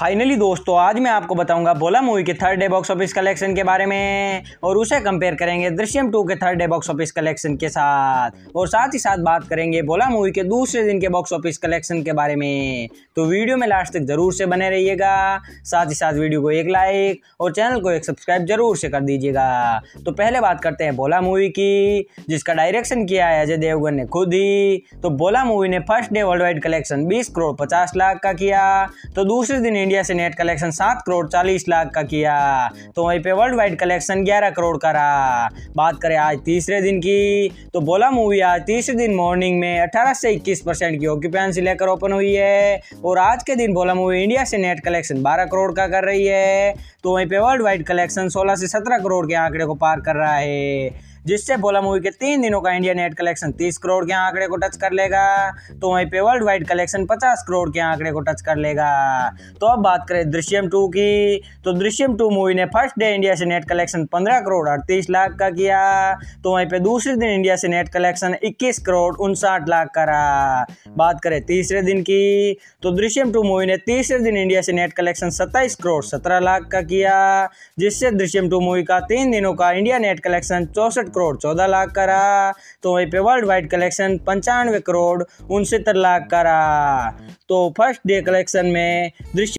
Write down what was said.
finally दोस्तों आज मैं आपको बताऊंगा भोला मूवी के third day box office collection के बारे में और उसे कंपेयर करेंगे दृश्यम टू के third day box office collection के साथ और साथ ही साथ बात करेंगे बोला मूवी के दूसरे दिन के बॉक्स ऑफिस कलेक्शन के बारे में तो वीडियो में लास्ट तक जरूर से बने रहिएगा साथ ही साथ वीडियो को एक लाइक और चैनल को एक सब्सक्राइब जरूर से कर दीजिएगा तो पहले बात करते हैं भोला मूवी की जिसका डायरेक्शन किया है अजय देवगन ने खुद ही तो बोला मूवी ने first day world wide collection बीस करोड़ पचास लाख का किया तो दूसरे दिन इंडिया से नेट कलेक्शन सात करोड़ चालीस लाख का किया तो वहीं पे वर्ल्ड वाइड कलेक्शन ग्यारह करोड़ का रहा बात करें आज तीसरे दिन की तो बोला मूवी आज तीसरे दिन मॉर्निंग में अठारह से इक्कीस परसेंट की ऑक्यूपेंसी लेकर ओपन हुई है और आज के दिन बोला मूवी इंडिया से नेट कलेक्शन बारह करोड़ का कर रही है तो वहीं पे वर्ल्ड वाइड कलेक्शन सोलह से सत्रह करोड़ के आंकड़े को पार कर रहा है जिससे बोला मूवी के तीन दिनों का इंडिया नेट कलेक्शन तीस करोड़ के आंकड़े को टच कर लेगा तो वहीं पे वर्ल्ड वाइड कलेक्शन पचास करोड़ के आंकड़े को टच कर लेगा तो अब बात करें दृश्यम टू की तो दृश्यम टू मूवी ने फर्स्ट डे इंडिया से नेट कलेक्शन पंद्रह करोड़ अड़तीस लाख का किया तो वहीं पे दूसरे दिन इंडिया से नेट कलेक्शन इक्कीस करोड़ उनसाठ लाख का बात करें तीसरे दिन की तो दृश्यम टू मूवी ने तीसरे दिन इंडिया से नेट कलेक्शन सत्ताईस करोड़ सत्रह लाख का किया जिससे दृश्यम टू मूवी का तीन दिनों का इंडिया नेट कलेक्शन चौसठ करोड़ चौदह लाख का रहा तो वहीं पे वर्ल्ड वाइड कलेक्शन पंचानवे करोड़ उनसत्तर लाख का रहा तो फर्स्ट डे कलेक्शन में दृश्य